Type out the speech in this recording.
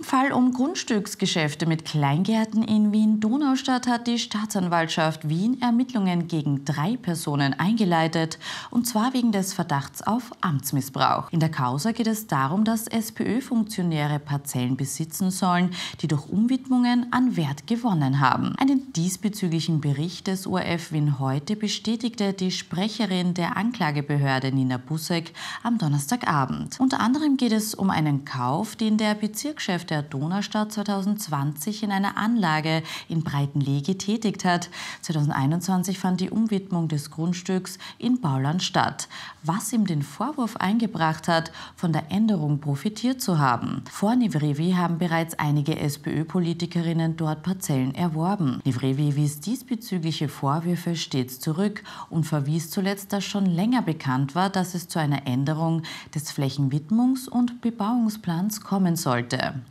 Fall um Grundstücksgeschäfte mit Kleingärten in Wien-Donaustadt hat die Staatsanwaltschaft Wien Ermittlungen gegen drei Personen eingeleitet, und zwar wegen des Verdachts auf Amtsmissbrauch. In der Causa geht es darum, dass SPÖ-Funktionäre Parzellen besitzen sollen, die durch Umwidmungen an Wert gewonnen haben. Einen diesbezüglichen Bericht des ORF Wien heute bestätigte die Sprecherin der Anklagebehörde Nina Busek am Donnerstagabend. Unter anderem geht es um einen Kauf, den der Bezirkschef der Donaustadt 2020 in einer Anlage in Breitenlee getätigt hat. 2021 fand die Umwidmung des Grundstücks in Bauland statt, was ihm den Vorwurf eingebracht hat, von der Änderung profitiert zu haben. Vor Nivrevi haben bereits einige SPÖ-Politikerinnen dort Parzellen erworben. Nivrevi wies diesbezügliche Vorwürfe stets zurück und verwies zuletzt, dass schon länger bekannt war, dass es zu einer Änderung des Flächenwidmungs- und Bebauungsplans kommen sollte.